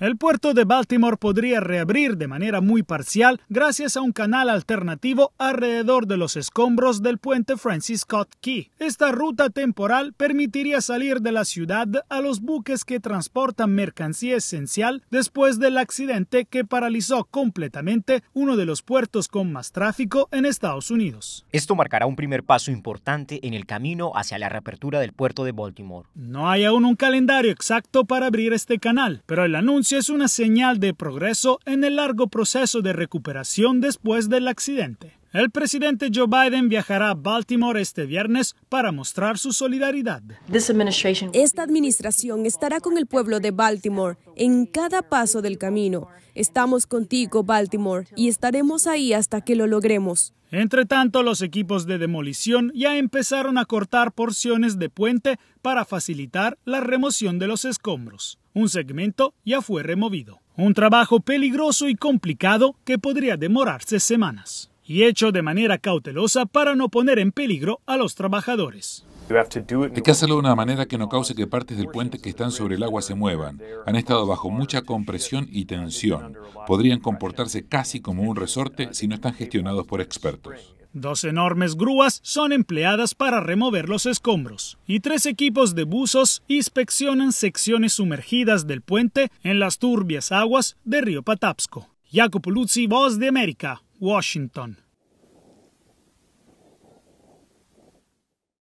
El puerto de Baltimore podría reabrir de manera muy parcial gracias a un canal alternativo alrededor de los escombros del puente Francis Scott Key. Esta ruta temporal permitiría salir de la ciudad a los buques que transportan mercancía esencial después del accidente que paralizó completamente uno de los puertos con más tráfico en Estados Unidos. Esto marcará un primer paso importante en el camino hacia la reapertura del puerto de Baltimore. No hay aún un calendario exacto para abrir este canal, pero el anuncio es una señal de progreso en el largo proceso de recuperación después del accidente. El presidente Joe Biden viajará a Baltimore este viernes para mostrar su solidaridad. Esta administración estará con el pueblo de Baltimore en cada paso del camino. Estamos contigo, Baltimore, y estaremos ahí hasta que lo logremos. Entre tanto, los equipos de demolición ya empezaron a cortar porciones de puente para facilitar la remoción de los escombros. Un segmento ya fue removido. Un trabajo peligroso y complicado que podría demorarse semanas. Y hecho de manera cautelosa para no poner en peligro a los trabajadores. Hay que hacerlo de una manera que no cause que partes del puente que están sobre el agua se muevan. Han estado bajo mucha compresión y tensión. Podrían comportarse casi como un resorte si no están gestionados por expertos. Dos enormes grúas son empleadas para remover los escombros y tres equipos de buzos inspeccionan secciones sumergidas del puente en las turbias aguas del río Patapsco. Jacopo Luzzi, Voz de América, Washington.